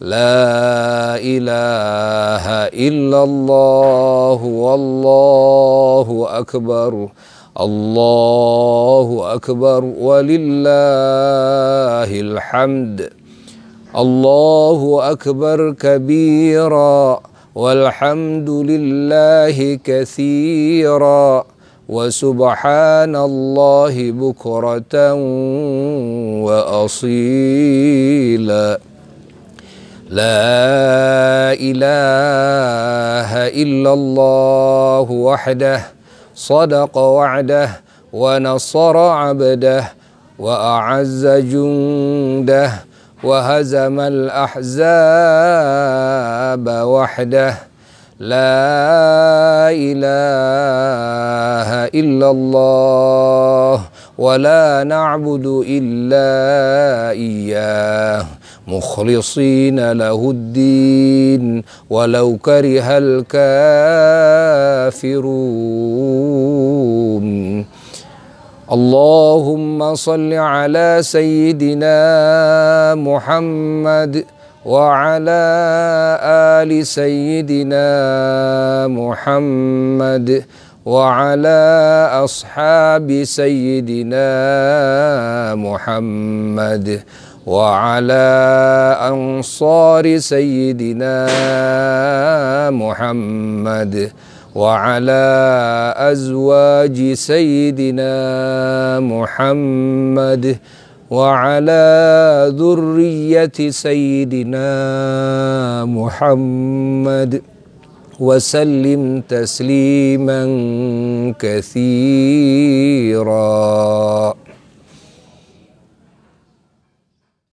لا إله إلا الله والله أكبر الله أكبر ولله الحمد الله أكبر كبيرا والحمد لله كثيرا وسبحان الله بكرة وأصيلا لا اله الا الله وحده صدق وعده ونصر عبده واعز جنده وهزم الاحزاب وحده لا اله الا الله ولا نعبد الا اياه مخلصين له الدين ولو كره الكافرون اللهم صل على سيدنا محمد وعلى ال سيدنا محمد وعلى اصحاب سيدنا محمد وعلى أنصار سيدنا محمد وعلى أزواج سيدنا محمد وعلى ذرية سيدنا محمد وسلم تسليما كثيرا